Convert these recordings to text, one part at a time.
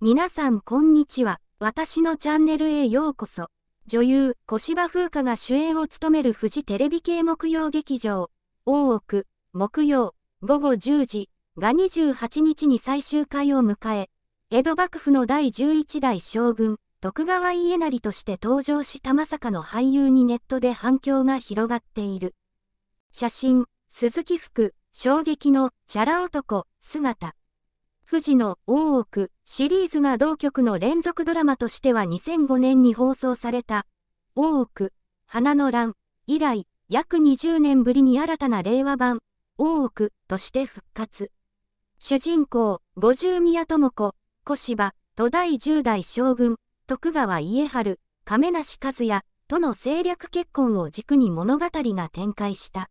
皆さんこんにちは。私のチャンネルへようこそ。女優、小芝風花が主演を務めるフジテレビ系木曜劇場、大奥、木曜、午後10時が28日に最終回を迎え、江戸幕府の第11代将軍、徳川家成として登場したまさかの俳優にネットで反響が広がっている。写真、鈴木福、衝撃のチャラ男、姿。富士の大奥シリーズが同局の連続ドラマとしては2005年に放送された、大奥、花の乱以来、約20年ぶりに新たな令和版、大奥として復活。主人公、五十宮智子、小芝、戸第10代将軍、徳川家春、亀梨和也との政略結婚を軸に物語が展開した。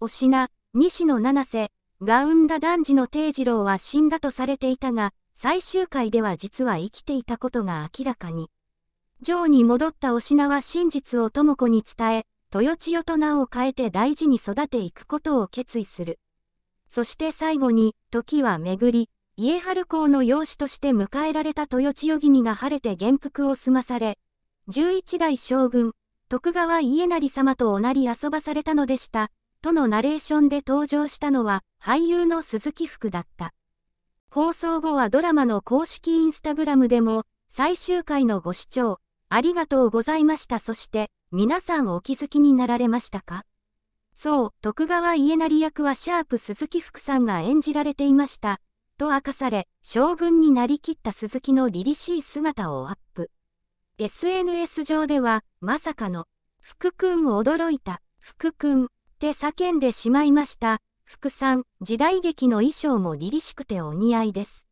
お品、西野七瀬、が生んだ男児の定次郎は死んだとされていたが、最終回では実は生きていたことが明らかに。城に戻ったお品は真実を智子に伝え、豊千代と名を変えて大事に育ていくことを決意する。そして最後に、時は巡り、家春公の養子として迎えられた豊千代君が晴れて元服を済まされ、11代将軍、徳川家成様とおなり遊ばされたのでした。とのナレーションで登場したのは俳優の鈴木福だった。放送後はドラマの公式インスタグラムでも最終回のご視聴ありがとうございました。そして皆さんお気づきになられましたかそう、徳川家成役はシャープ鈴木福さんが演じられていました。と明かされ、将軍になりきった鈴木の凛々しい姿をアップ。SNS 上では、まさかの、福君驚いた、福君。って叫んでしまいました。福さん、時代劇の衣装も凛々しくてお似合いです。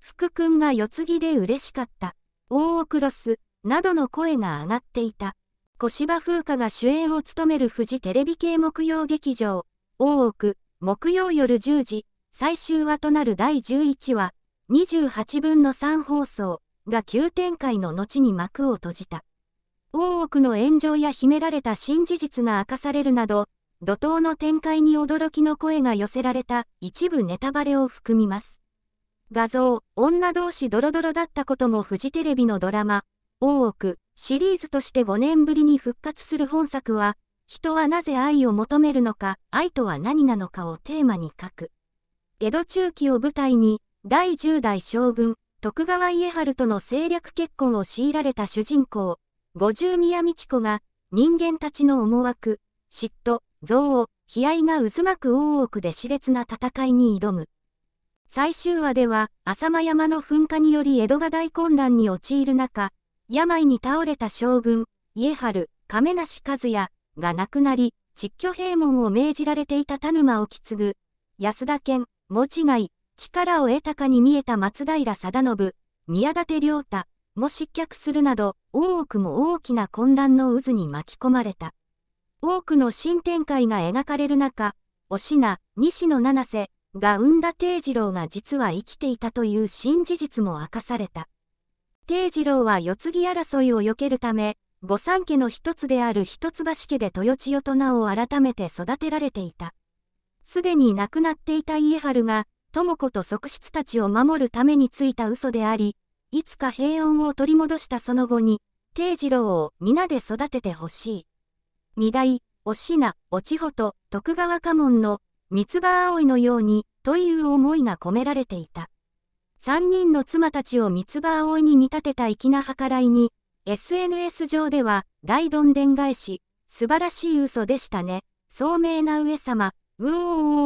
福くんが四つ木で嬉しかった。大奥ロス、などの声が上がっていた。小芝風花が主演を務めるフジテレビ系木曜劇場、大奥、木曜夜10時、最終話となる第11話、28分の3放送が急展開の後に幕を閉じた。大奥の炎上や秘められた新事実が明かされるなど、怒涛の展開に驚きの声が寄せられた一部ネタバレを含みます。画像、女同士ドロドロだったこともフジテレビのドラマ、大奥、シリーズとして5年ぶりに復活する本作は、人はなぜ愛を求めるのか、愛とは何なのかをテーマに書く。江戸中期を舞台に、第10代将軍、徳川家春との政略結婚を強いられた主人公、五十宮道子が、人間たちの思惑、嫉妬、憎悪、悲哀が渦巻く大奥で熾烈な戦いに挑む。最終話では、浅間山の噴火により江戸が大混乱に陥る中、病に倒れた将軍、家春、亀梨和也が亡くなり、実居閉門を命じられていた田沼を継ぐ、安田健、持ちがい、力を得たかに見えた松平定信、宮舘良太も失脚するなど、大奥も大きな混乱の渦に巻き込まれた。多くの新展開が描かれる中、お品、西野七瀬が生んだ定次郎が実は生きていたという新事実も明かされた。定次郎は世継ぎ争いを避けるため、御三家の一つである一橋家で豊千代と名を改めて育てられていた。すでに亡くなっていた家春が、智子と側室たちを守るためについた嘘であり、いつか平穏を取り戻したその後に、定次郎を皆で育ててほしい。二代、おしな、おちほと、徳川家門の、三つ葉葵のように、という思いが込められていた。三人の妻たちを三つ葉葵に見立てた粋な計らいに、SNS 上では、大どんでん返し、素晴らしい嘘でしたね、聡明な上様、うおう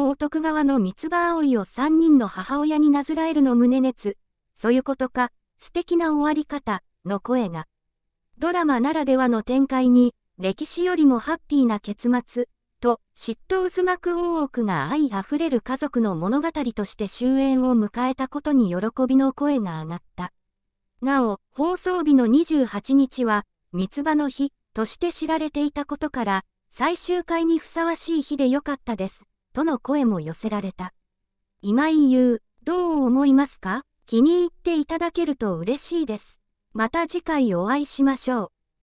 おお徳川の三つ葉葵を三人の母親になずらえるの胸熱、そういうことか、素敵な終わり方、の声が。ドラマならではの展開に、歴史よりもハッピーな結末、と、嫉妬渦巻く大奥が愛あふれる家族の物語として終焉を迎えたことに喜びの声が上がった。なお、放送日の28日は、三つ葉の日、として知られていたことから、最終回にふさわしい日でよかったです、との声も寄せられた。今井優、どう思いますか気に入っていただけると嬉しいです。また次回お会いしましょう。